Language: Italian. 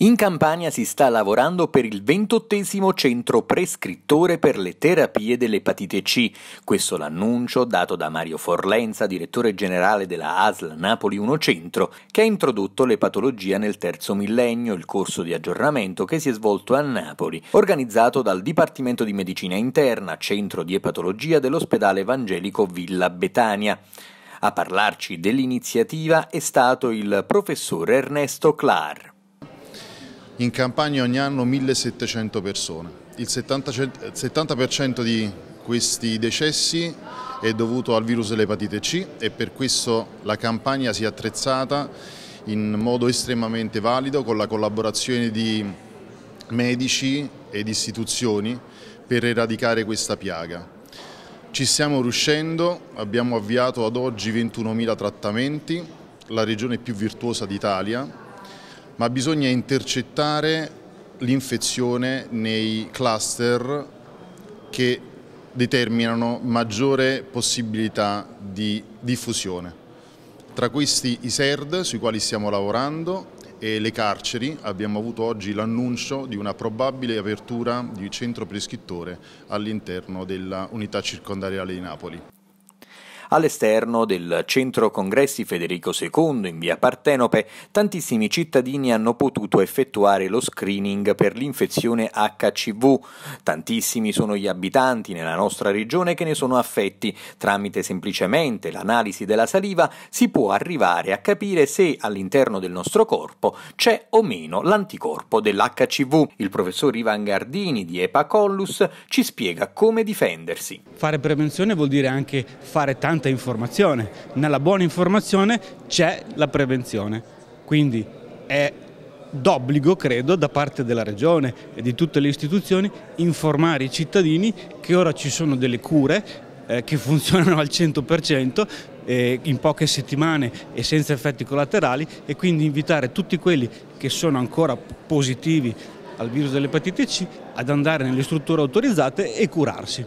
In Campania si sta lavorando per il ventottesimo centro prescrittore per le terapie dell'epatite C. Questo l'annuncio dato da Mario Forlenza, direttore generale della ASL Napoli 1 Centro, che ha introdotto l'epatologia nel terzo millennio, il corso di aggiornamento che si è svolto a Napoli, organizzato dal Dipartimento di Medicina Interna, centro di epatologia dell'ospedale evangelico Villa Betania. A parlarci dell'iniziativa è stato il professor Ernesto Clar. In Campania ogni anno 1700 persone. Il 70%, di questi decessi è dovuto al virus dell'epatite C e per questo la Campania si è attrezzata in modo estremamente valido con la collaborazione di medici ed istituzioni per eradicare questa piaga. Ci stiamo riuscendo, abbiamo avviato ad oggi 21.000 trattamenti, la regione più virtuosa d'Italia ma bisogna intercettare l'infezione nei cluster che determinano maggiore possibilità di diffusione. Tra questi i SERD sui quali stiamo lavorando e le carceri, abbiamo avuto oggi l'annuncio di una probabile apertura di centro prescrittore all'interno dell'unità circondariale di Napoli. All'esterno del centro congressi Federico II in via Partenope, tantissimi cittadini hanno potuto effettuare lo screening per l'infezione HCV. Tantissimi sono gli abitanti nella nostra regione che ne sono affetti. Tramite semplicemente l'analisi della saliva si può arrivare a capire se all'interno del nostro corpo c'è o meno l'anticorpo dell'HCV. Il professor Ivan Gardini di Epacollus ci spiega come difendersi. Fare prevenzione vuol dire anche fare tanto tanta informazione. Nella buona informazione c'è la prevenzione, quindi è d'obbligo, credo, da parte della Regione e di tutte le istituzioni informare i cittadini che ora ci sono delle cure eh, che funzionano al 100% eh, in poche settimane e senza effetti collaterali e quindi invitare tutti quelli che sono ancora positivi al virus dell'epatite C ad andare nelle strutture autorizzate e curarsi.